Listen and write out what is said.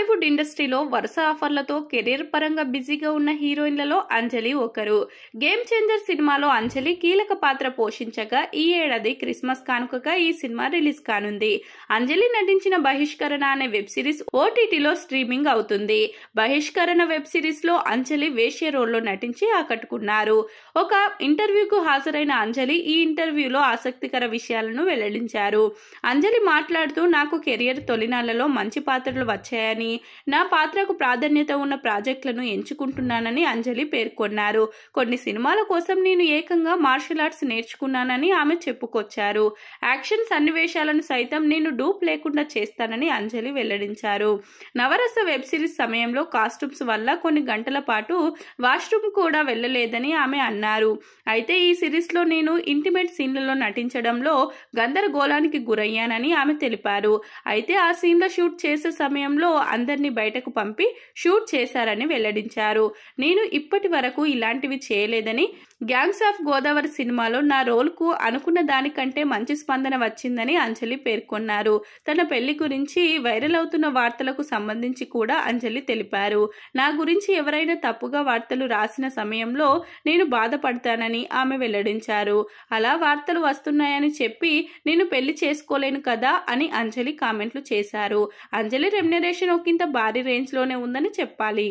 టాలీవుడ్ ఇండస్ట్రీలో వరుస ఆఫర్లతో కెరీర్ పరంగా బిజీగా ఉన్న హీరోయిన్లలో అంజలి ఒకరు గేమ్ చేంజర్ సినిమాలో అంజలి కీలక పాత్ర పోషించగా ఈ ఏడాది క్రిస్మస్ కానుకగా ఈ సినిమా రిలీజ్ కానుంది అంజలి నటించిన బహిష్కరణ అనే వెబ్ సిరీస్ ఓటీటీలో స్ట్రీమింగ్ అవుతుంది బహిష్కరణ వెబ్ సిరీస్ లో అంజలి వేష్య రోల్లో నటించి ఆకట్టుకున్నారు ఒక ఇంటర్వ్యూకు హాజరైన అంజలి ఈ ఇంటర్వ్యూలో ఆసక్తికర విషయాలను వెల్లడించారు అంజలి మాట్లాడుతూ నాకు కెరియర్ తొలినాళ్లలో మంచి పాత్రలు వచ్చాయని నా పాత్రకు ప్రాధాన్యత ఉన్న ప్రాజెక్టులను ఎంచుకుంటున్నానని అంజలి పేర్కొన్నారు కొన్ని సినిమాల కోసం నేను ఏకంగా మార్షల్ ఆర్ట్స్ నేర్చుకున్నానని ఆమె చెప్పుకొచ్చారు యాక్షన్ సన్నివేశాలను సైతం నేను డూప్ లేకుండా చేస్తానని అంజలి వెల్లడించారు నవరస వెబ్ సిరీస్ సమయంలో కాస్ట్యూమ్స్ వల్ల కొన్ని గంటల పాటు వాష్రూమ్ కూడా వెళ్ళలేదని ఆమె అన్నారు అయితే ఈ సిరీస్లో నేను ఇంటిమేట్ సీన్లలో నటించడంలో గందరగోళానికి గురయ్యానని ఆమె తెలిపారు అయితే ఆ సీన్ల షూట్ చేసే సమయంలో అందరినీ బయటకు పంపి షూట్ చేశారని వెల్లడించారు నేను ఇప్పటి వరకు ఇలాంటివి చేయలేదని గ్యాంగ్స్ ఆఫ్ గోదావరి సినిమాలో నా రోల్కు అనుకున్న దానికంటే మంచి స్పందన వచ్చిందని అంజలి పేర్కొన్నారు తన పెళ్లి గురించి వైరల్ అవుతున్న వార్తలకు సంబంధించి కూడా అంజలి తెలిపారు నా గురించి ఎవరైనా తప్పుగా వార్తలు రాసిన సమయంలో నేను బాధపడతానని ఆమె వెల్లడించారు అలా వార్తలు వస్తున్నాయని చెప్పి నేను పెళ్లి చేసుకోలేను కదా అని అంజలి కామెంట్లు చేశారు అంజలి రెమ్యునరేషన్ ఒక ఇంత భారీ రేంజ్లోనే ఉందని చెప్పాలి